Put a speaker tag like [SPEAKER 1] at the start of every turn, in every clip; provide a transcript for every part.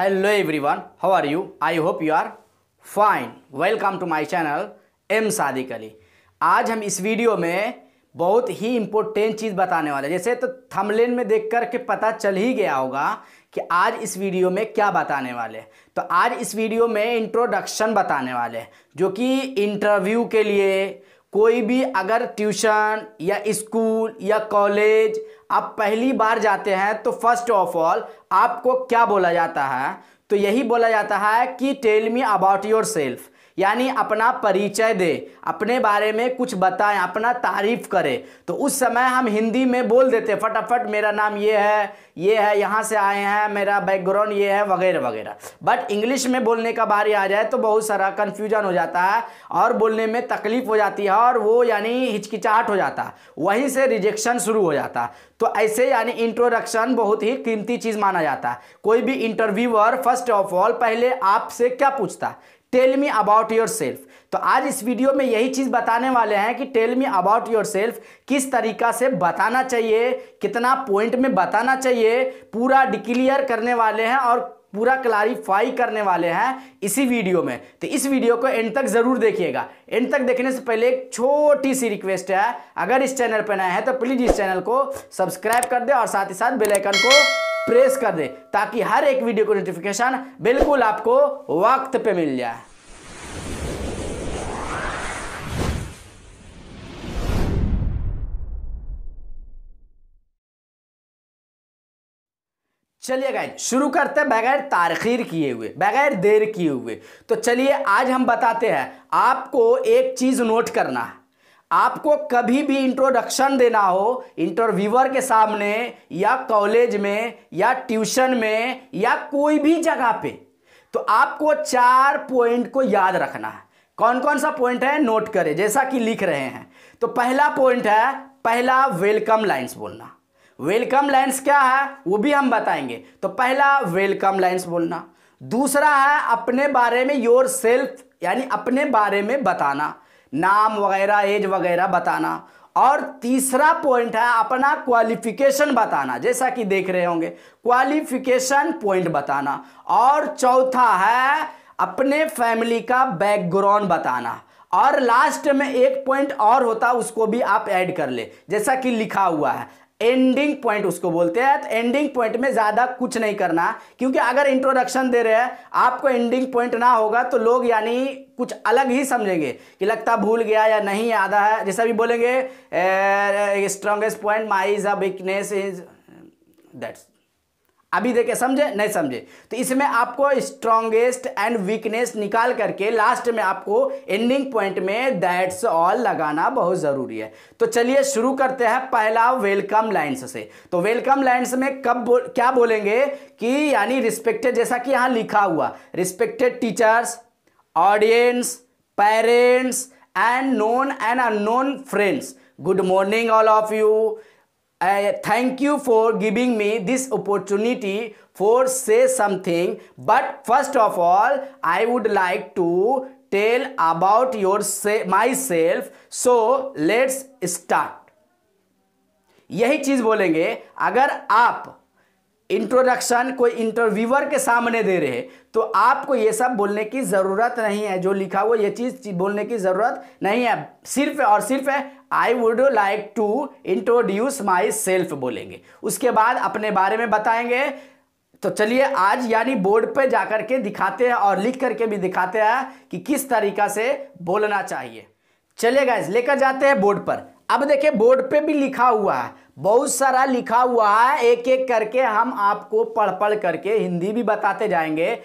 [SPEAKER 1] every everyone how are you I hope you are fine welcome to my channel M Sadiq Ali आज हम इस video में बहुत ही important चीज़ बताने वाले जैसे तो थमलेन में देख कर के पता चल ही गया होगा कि आज इस वीडियो में क्या बताने वाले तो आज इस वीडियो में इंट्रोडक्शन बताने वाले जो कि इंटरव्यू के लिए कोई भी अगर ट्यूशन या स्कूल या कॉलेज आप पहली बार जाते हैं तो फर्स्ट ऑफ ऑल आपको क्या बोला जाता है तो यही बोला जाता है कि tell me about yourself यानी अपना परिचय दे अपने बारे में कुछ बताएं अपना तारीफ करें तो उस समय हम हिंदी में बोल देते फटाफट मेरा नाम ये है ये है यहाँ से आए हैं मेरा बैकग्राउंड ये है वगैरह वगैरह बट इंग्लिश में बोलने का बारी आ जाए तो बहुत सारा कन्फ्यूजन हो जाता है और बोलने में तकलीफ हो जाती है और वो यानी हिचकिचाहट हो जाता है वहीं से रिजेक्शन शुरू हो जाता है तो ऐसे यानी इंट्रोडक्शन बहुत ही कीमती चीज़ माना जाता है कोई भी इंटरव्यूअर फर्स्ट ऑफ ऑल पहले आपसे क्या पूछता tell me about yourself तो आज इस वीडियो में यही चीज़ बताने वाले हैं कि tell me about yourself किस तरीका से बताना चाहिए कितना पॉइंट में बताना चाहिए पूरा डिक्लियर करने वाले हैं और पूरा क्लारीफाई करने वाले हैं इसी वीडियो में तो इस वीडियो को एंड तक ज़रूर देखिएगा एंड तक देखने से पहले एक छोटी सी रिक्वेस्ट है अगर इस चैनल पर नए हैं तो प्लीज़ इस चैनल को सब्सक्राइब कर दे और साथ ही साथ बेलाइकन को प्रेस कर दे ताकि हर एक वीडियो को नोटिफिकेशन बिल्कुल आपको वक्त पे मिल जाए चलिए गाइज शुरू करते हैं बगैर तारखीर किए हुए बगैर देर किए हुए तो चलिए आज हम बताते हैं आपको एक चीज़ नोट करना है आपको कभी भी इंट्रोडक्शन देना हो इंटरव्यूअर के सामने या कॉलेज में या ट्यूशन में या कोई भी जगह पे तो आपको चार पॉइंट को याद रखना है कौन कौन सा पॉइंट है नोट करें जैसा कि लिख रहे हैं तो पहला पॉइंट है पहला वेलकम लाइन्स बोलना वेलकम लाइन्स क्या है वो भी हम बताएंगे तो पहला वेलकम लाइन्स बोलना दूसरा है अपने बारे में योर सेल्फ यानी अपने बारे में बताना नाम वगैरह एज वगैरह बताना और तीसरा पॉइंट है अपना क्वालिफिकेशन बताना जैसा कि देख रहे होंगे क्वालिफिकेशन पॉइंट बताना और चौथा है अपने फैमिली का बैकग्राउंड बताना और लास्ट में एक पॉइंट और होता उसको भी आप ऐड कर ले जैसा कि लिखा हुआ है एंडिंग पॉइंट उसको बोलते हैं तो एंडिंग पॉइंट में ज़्यादा कुछ नहीं करना क्योंकि अगर इंट्रोडक्शन दे रहे हैं आपको एंडिंग पॉइंट ना होगा तो लोग यानी कुछ अलग ही समझेंगे कि लगता भूल गया या नहीं याद है जैसा भी बोलेंगे strongest point my is a weakness is that's अभी देखे समझे नहीं समझे तो इसमें आपको स्ट्रॉन्गेस्ट एंड वीकनेस निकाल करके लास्ट में आपको एंडिंग पॉइंट में दैट्स ऑल लगाना बहुत जरूरी है तो चलिए शुरू करते हैं पहला वेलकम लाइन से तो वेलकम लाइन में कब बोल, क्या बोलेंगे कि यानी रिस्पेक्टेड जैसा कि यहाँ लिखा हुआ respected teachers audience parents and known and un friends good morning all of you thank you for giving me this opportunity for say something but first of all I would like to tell about your say myself so let's start यही चीज बोलेंगे अगर आप introduction कोई interviewer के सामने दे रहे तो आपको यह सब बोलने की ज़रूरत नहीं है जो लिखा हुआ यह चीज़ बोलने की ज़रूरत नहीं है सिर्फ और सिर्फ है I would like to introduce myself बोलेंगे उसके बाद अपने बारे में बताएंगे तो चलिए आज यानी बोर्ड पे जाकर के दिखाते हैं और लिख करके भी दिखाते हैं कि किस तरीका से बोलना चाहिए चलिए गाइज लेकर जाते हैं बोर्ड पर अब देखिए बोर्ड पे भी लिखा हुआ है बहुत सारा लिखा हुआ है एक एक करके हम आपको पढ़ पढ़ करके हिंदी भी बताते जाएंगे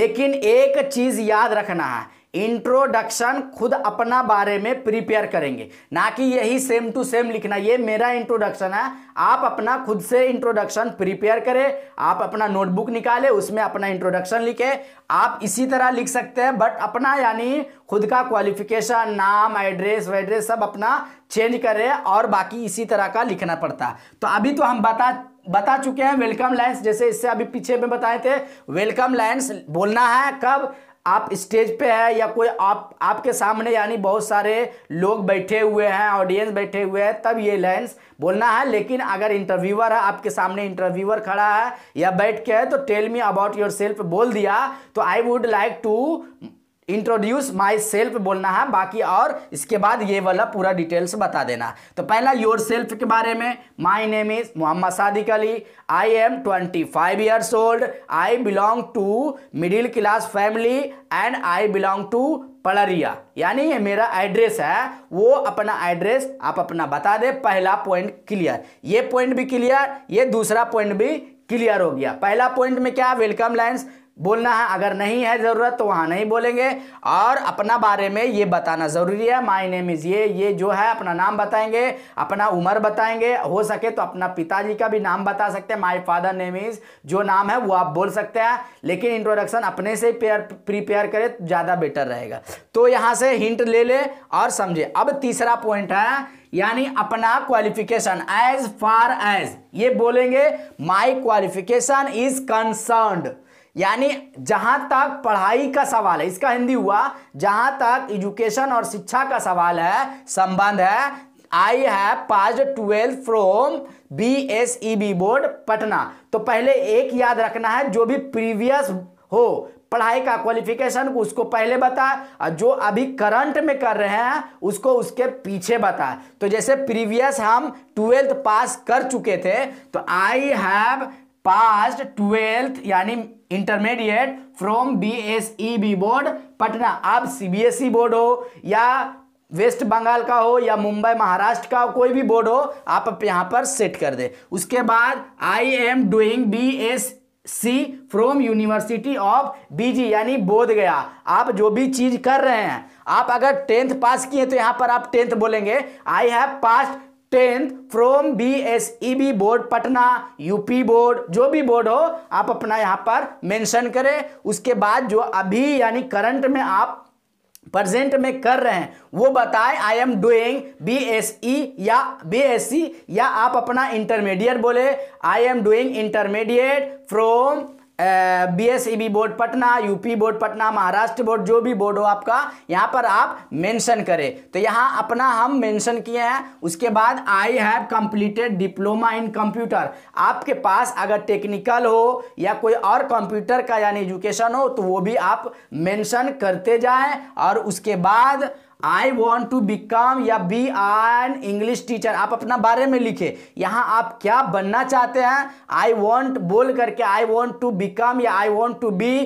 [SPEAKER 1] लेकिन एक चीज याद रखना है इंट्रोडक्शन खुद अपना बारे में प्रिपेयर करेंगे ना कि यही सेम टू सेम लिखना ये मेरा इंट्रोडक्शन है आप अपना खुद से इंट्रोडक्शन प्रिपेयर करें आप अपना नोटबुक निकाले उसमें अपना इंट्रोडक्शन लिखे आप इसी तरह लिख सकते हैं बट अपना यानी खुद का क्वालिफिकेशन नाम एड्रेस वेड्रेस सब अपना चेंज करें और बाकी इसी तरह का लिखना पड़ता तो अभी तो हम बता बता चुके हैं वेलकम लाइन्स जैसे इससे अभी पीछे में बताए थे वेलकम लाइन्स बोलना है कब आप स्टेज पे है या कोई आप आपके सामने यानी बहुत सारे लोग बैठे हुए हैं ऑडियंस बैठे हुए हैं तब ये लाइन्स बोलना है लेकिन अगर इंटरव्यूअर है आपके सामने इंटरव्यूअर खड़ा है या बैठ के है तो tell me about yourself बोल दिया तो I would like to introduce myself बोलना है बाकी और इसके बाद ये वाला पूरा डिटेल्स बता देना तो पहला योर सेल्फ के बारे में my name is Mohammad Sadiq Ali I am twenty five years old I belong to middle class family and I belong to Palaria यानी ये मेरा एड्रेस है वो अपना एड्रेस आप अपना बता दे पहला पॉइंट क्लियर ये पॉइंट भी क्लियर ये दूसरा पॉइंट भी क्लियर हो गया पहला पॉइंट में क्या वेलकम लाइन्स बोलना है अगर नहीं है ज़रूरत तो वहाँ नहीं बोलेंगे और अपना बारे में ये बताना ज़रूरी है माई नेम इज़ ये ये जो है अपना नाम बताएंगे अपना उम्र बताएंगे हो सके तो अपना पिताजी का भी नाम बता सकते हैं माई फादर नेम इज़ जो नाम है वो आप बोल सकते हैं लेकिन इंट्रोडक्शन अपने से प्रिपेयर करें तो ज़्यादा बेटर रहेगा तो यहाँ से हिंट ले लें और समझे अब तीसरा पॉइंट है यानी अपना क्वालिफिकेशन एज फार एज ये बोलेंगे माई क्वालिफिकेशन इज कंसर्नड यानी जहाँ तक पढ़ाई का सवाल है इसका हिंदी हुआ जहाँ तक एजुकेशन और शिक्षा का सवाल है संबंध है I have pass twelve from B S E B board Patna तो पहले एक याद रखना है जो भी प्रीवियस हो पढ़ाई का क्वालिफिकेशन उसको पहले बताए और जो अभी करंट में कर रहे हैं उसको उसके पीछे बताए तो जैसे प्रीवियस हम ट्वेल्थ पास कर चुके थे तो आई हैव पास ट्वेल्थ यानी intermediate from B S E B board Patna आप सीबीएसई बोर्ड e हो या वेस्ट बंगाल का हो या मुंबई महाराष्ट्र का कोई भी बोर्ड हो आप यहाँ पर सेट कर दे उसके बाद I am doing B S C from university of BG यानी बोध गया आप जो भी चीज कर रहे हैं आप अगर टेंथ पास किए तो यहाँ पर आप टेंथ बोलेंगे I have pass tenth from B S E B board Patna UP board जो भी बोर्ड हो आप अपना यहाँ पर मेंशन करें उसके बाद जो अभी यानी करंट में आप प्रेजेंट में कर रहे हैं वो बताएं I am doing B S E या बी एस सी या आप अपना इंटरमीडिएट बोले I am doing intermediate from BSEB e board Patna UP board Patna Maharashtra board जो भी बोर्ड हो आपका यहाँ पर आप मेंशन करें तो यहाँ अपना हम मेंशन किए हैं उसके बाद I have completed diploma in computer आपके पास अगर टेक्निकल हो या कोई और कंप्यूटर का यानी एजुकेशन हो तो वो भी आप मेंशन करते जाएं और उसके बाद आई वॉन्ट टू बिकम या बी एन इंग्लिश टीचर आप अपना बारे में लिखे यहाँ आप क्या बनना चाहते हैं आई वॉन्ट बोल करके आई वॉन्ट टू बिकम या I want to be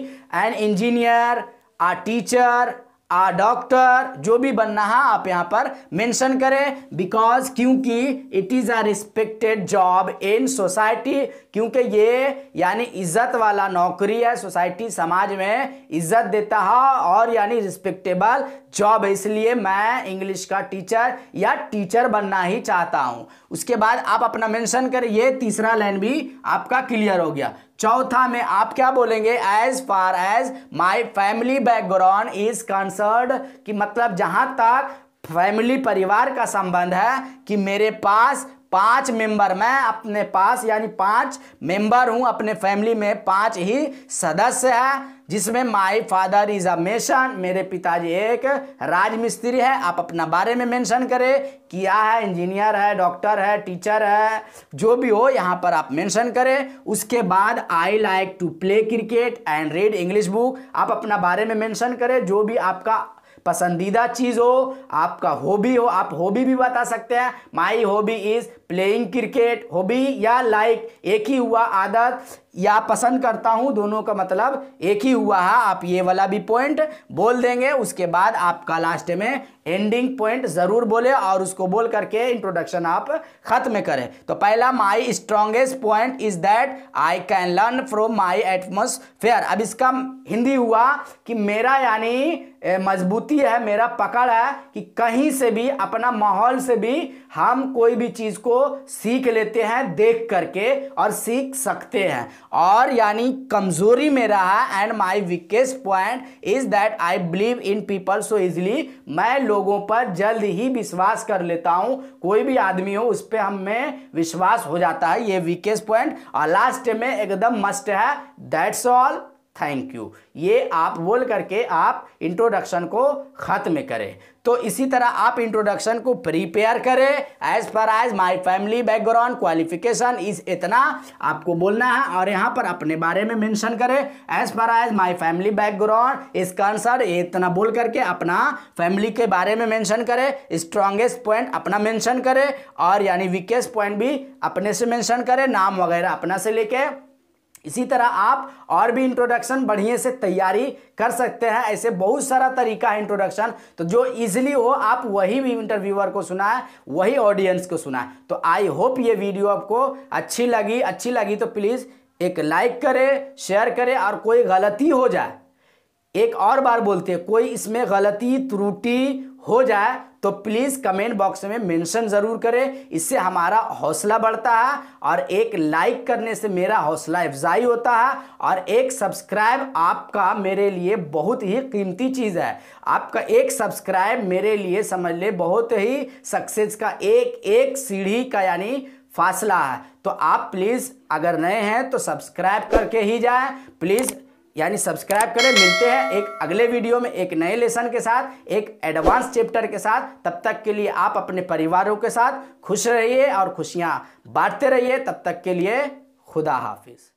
[SPEAKER 1] an engineer a teacher a doctor जो भी बनना है आप यहाँ पर मेंशन करें बिकॉज क्योंकि it is a respected job in society क्योंकि ये यानी इज्जत वाला नौकरी है सोसाइटी समाज में इज्जत देता है और यानी रिस्पेक्टेबल जॉब है इसलिए मैं इंग्लिश का टीचर या टीचर बनना ही चाहता हूँ उसके बाद आप अपना मेंशन करें ये तीसरा लाइन भी आपका क्लियर हो गया चौथा में आप क्या बोलेंगे as far as my family background is concerned कि मतलब जहाँ तक फैमिली परिवार का संबंध है कि मेरे पास पांच मेंबर मैं अपने पास यानी पांच मेंबर हूं अपने फैमिली में पांच ही सदस्य है जिसमें my father is a mason मेरे पिताजी एक राजमिस्त्री है आप अपना बारे में मेंशन करें किया है इंजीनियर है डॉक्टर है टीचर है जो भी हो यहाँ पर आप मेंशन करें उसके बाद I like to play cricket and read English book आप अपना बारे में मेंशन करें जो भी आपका पसंदीदा चीज़ हो आपका हॉबी हो आप हॉबी भी बता सकते हैं my hobby is playing cricket hobby या लाइक एक ही हुआ आदत या पसंद करता हूँ दोनों का मतलब एक ही हुआ है आप ये वाला भी पॉइंट बोल देंगे उसके बाद आपका लास्ट में एंडिंग पॉइंट जरूर बोले और उसको बोल करके इंट्रोडक्शन आप खत्म करें तो पहला my strongest point is that I can learn from my atmosphere अब इसका हिंदी हुआ कि मेरा यानी मजबूती है मेरा पकड़ है कि कहीं से भी अपना माहौल से भी हम कोई भी चीज़ को सीख लेते हैं देख करके और सीख सकते हैं और यानी कमजोरी में रहा and my weakest point is that I believe in people so easily मैं लोगों पर जल्द ही विश्वास कर लेता हूँ कोई भी आदमी हो उस पर हमें विश्वास हो जाता है ये वीकेस्ट पॉइंट और लास्ट में एकदम मस्ट है दैट्स ऑल थैंक यू ये आप बोल करके आप इंट्रोडक्शन को ख़त्म करें तो इसी तरह आप इंट्रोडक्शन को प्रिपेयर करें as per as my family background qualification इस इतना आपको बोलना है और यहाँ पर अपने बारे में मेंशन करें as per as my family background इस कंसर इतना बोल करके अपना फैमिली के बारे में मेंशन करें स्ट्रांगेस्ट पॉइंट अपना मेंशन करें और यानी वीकेस्ट पॉइंट भी अपने से मैंशन करें नाम वगैरह अपना से लेके इसी तरह आप और भी इंट्रोडक्शन बढ़िया से तैयारी कर सकते हैं ऐसे बहुत सारा तरीका है इंट्रोडक्शन तो जो इजिली हो आप वही भी इंटरव्यूअर को सुनाए वही ऑडियंस को सुनाए तो आई होप ये वीडियो आपको अच्छी लगी अच्छी लगी तो प्लीज़ एक लाइक करें शेयर करें और कोई गलती हो जाए एक और बार बोलते हैं कोई इसमें गलती त्रुटि हो जाए तो प्लीज़ कमेंट बॉक्स में मेंशन ज़रूर करें इससे हमारा हौसला बढ़ता है और एक लाइक करने से मेरा हौसला अफजाई होता है और एक सब्सक्राइब आपका मेरे लिए बहुत ही कीमती चीज़ है आपका एक सब्सक्राइब मेरे लिए समझ ले बहुत ही सक्सेस का एक एक सीढ़ी का यानी फासला है तो आप प्लीज़ अगर नए हैं तो सब्सक्राइब करके ही जाएं प्लीज़ यानी सब्सक्राइब करें मिलते हैं एक अगले वीडियो में एक नए लेसन के साथ एक एडवांस चैप्टर के साथ तब तक के लिए आप अपने परिवारों के साथ खुश रहिए और खुशियाँ बांटते रहिए तब तक के लिए खुदा हाफिज़